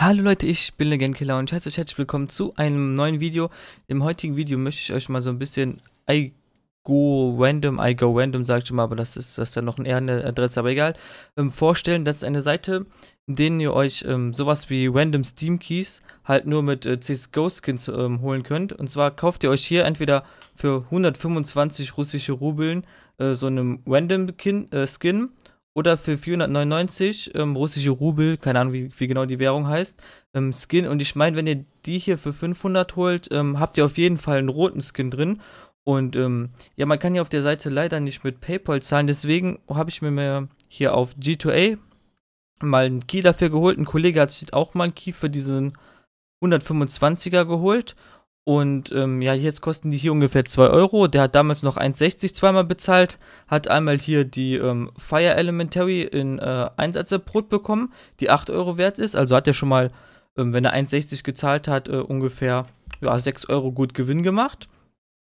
Hallo Leute, ich bin Legendkiller und herzlich, herzlich willkommen zu einem neuen Video. Im heutigen Video möchte ich euch mal so ein bisschen I go random, I go random sag ich mal, aber das ist, das ist dann noch eher eine Adresse, aber egal, ähm, vorstellen. Das ist eine Seite, in der ihr euch ähm, sowas wie random Steam Keys halt nur mit äh, CSGO Skins ähm, holen könnt. Und zwar kauft ihr euch hier entweder für 125 russische Rubeln äh, so einem random Kin, äh, Skin oder für 499 ähm, russische Rubel, keine Ahnung, wie, wie genau die Währung heißt, ähm, Skin. Und ich meine, wenn ihr die hier für 500 holt, ähm, habt ihr auf jeden Fall einen roten Skin drin. Und ähm, ja, man kann hier auf der Seite leider nicht mit PayPal zahlen. Deswegen habe ich mir hier auf G2A mal einen Key dafür geholt. Ein Kollege hat sich auch mal einen Key für diesen 125er geholt. Und ähm, ja, jetzt kosten die hier ungefähr 2 Euro. Der hat damals noch 1,60 zweimal bezahlt. Hat einmal hier die ähm, Fire Elementary in äh, Einsatzerbrot bekommen, die 8 Euro wert ist. Also hat er schon mal, ähm, wenn er 1,60 gezahlt hat, äh, ungefähr ja, 6 Euro gut Gewinn gemacht.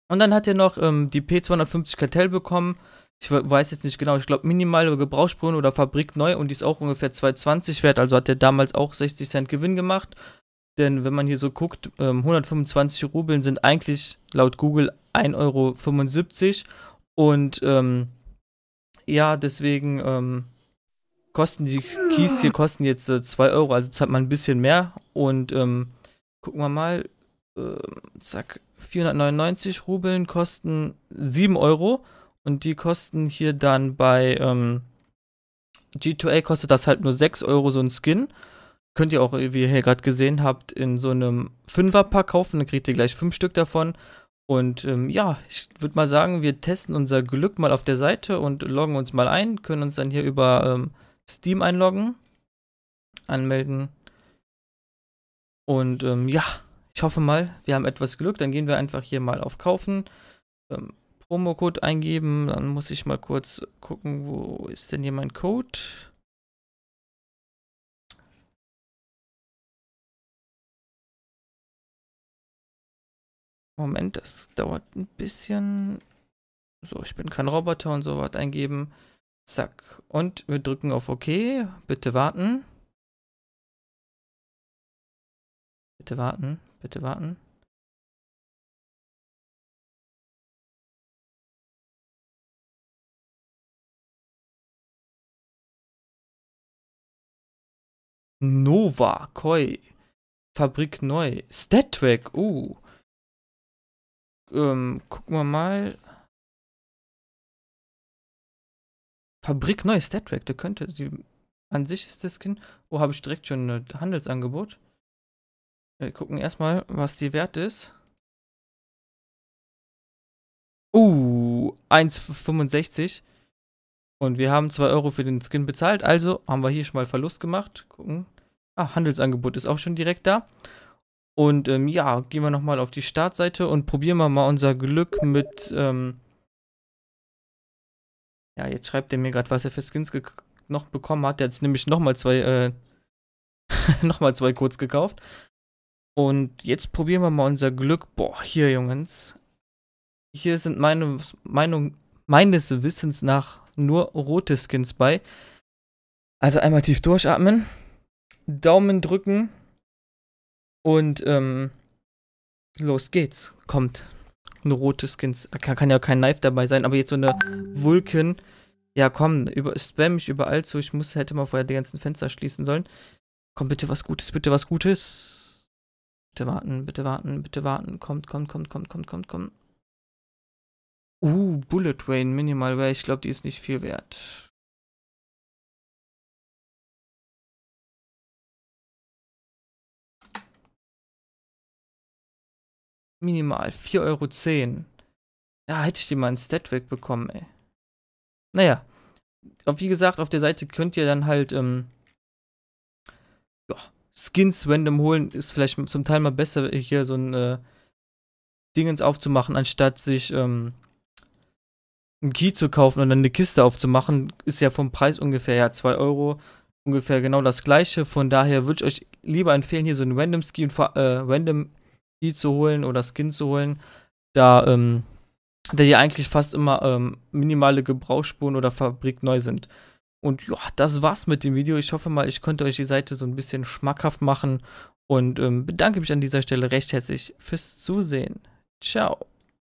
Und dann hat er noch ähm, die P250 Kartell bekommen. Ich weiß jetzt nicht genau, ich glaube minimale Gebrauchsspuren oder Fabrik neu und die ist auch ungefähr 2,20 wert. Also hat er damals auch 60 Cent Gewinn gemacht. Denn wenn man hier so guckt, 125 ähm, Rubeln sind eigentlich laut Google 1,75 Euro. Und ähm, ja, deswegen ähm, kosten die Keys hier kosten jetzt äh, 2 Euro. Also zahlt man ein bisschen mehr. Und ähm, gucken wir mal. Äh, zack, 499 Rubeln kosten 7 Euro. Und die kosten hier dann bei ähm, G2A kostet das halt nur 6 Euro so ein Skin könnt ihr auch, äh, wie ihr hier gerade gesehen habt, in so einem Fünferpack kaufen. Dann kriegt ihr gleich fünf Stück davon. Und ähm, ja, ich würde mal sagen, wir testen unser Glück mal auf der Seite und loggen uns mal ein. Können uns dann hier über ähm, Steam einloggen, anmelden. Und ähm, ja, ich hoffe mal, wir haben etwas Glück. Dann gehen wir einfach hier mal auf Kaufen. Ähm, Promocode eingeben. Dann muss ich mal kurz gucken, wo ist denn hier mein Code? Moment, das dauert ein bisschen. So, ich bin kein Roboter und so was eingeben. Zack. Und wir drücken auf OK. Bitte warten. Bitte warten. Bitte warten. Nova, Koi, Fabrik neu, Statweg, uh. Ähm, gucken wir mal. Fabrik neue Stat Rack, der könnte. Die, an sich ist der Skin. Oh, habe ich direkt schon ein Handelsangebot. Wir gucken erstmal, was die wert ist. Uh, 1,65. Und wir haben 2 Euro für den Skin bezahlt, also haben wir hier schon mal Verlust gemacht. Gucken. Ah, Handelsangebot ist auch schon direkt da. Und ähm, ja, gehen wir nochmal auf die Startseite und probieren wir mal unser Glück mit. Ähm ja, jetzt schreibt er mir gerade, was er für Skins noch bekommen hat. Der hat nämlich nochmal zwei, äh, nochmal zwei Codes gekauft. Und jetzt probieren wir mal unser Glück. Boah, hier, Jungs. Hier sind meine Meinung, meines Wissens nach nur rote Skins bei. Also einmal tief durchatmen, Daumen drücken und ähm, los geht's. Kommt. Eine rote Skins. Kann, kann, ja kein Knife dabei sein, aber jetzt so eine Vulcan. Ja, komm, über, spam mich überall zu. Ich muss, hätte mal vorher die ganzen Fenster schließen sollen. Komm, bitte was Gutes, bitte was Gutes. Bitte warten, bitte warten, bitte warten. Kommt, kommt, kommt, kommt, kommt, kommt, kommt. Uh, Bullet Rain, Minimal Wear. Ich glaube, die ist nicht viel wert. Minimal. 4,10 Euro. Ja, hätte ich dir mal einen Stat wegbekommen, ey. Naja. Und wie gesagt, auf der Seite könnt ihr dann halt, ähm, ja, Skins random holen. Ist vielleicht zum Teil mal besser, hier so ein, äh, Dingens aufzumachen, anstatt sich, ähm, einen Key zu kaufen und dann eine Kiste aufzumachen, ist ja vom Preis ungefähr, ja, 2 Euro, ungefähr genau das gleiche. Von daher würde ich euch lieber empfehlen, hier so ein Random Ski und äh, Random die zu holen oder Skin zu holen, da, ähm, da die eigentlich fast immer ähm, minimale Gebrauchsspuren oder Fabrik neu sind. Und ja, das war's mit dem Video. Ich hoffe mal, ich konnte euch die Seite so ein bisschen schmackhaft machen und ähm, bedanke mich an dieser Stelle recht herzlich fürs Zusehen. Ciao.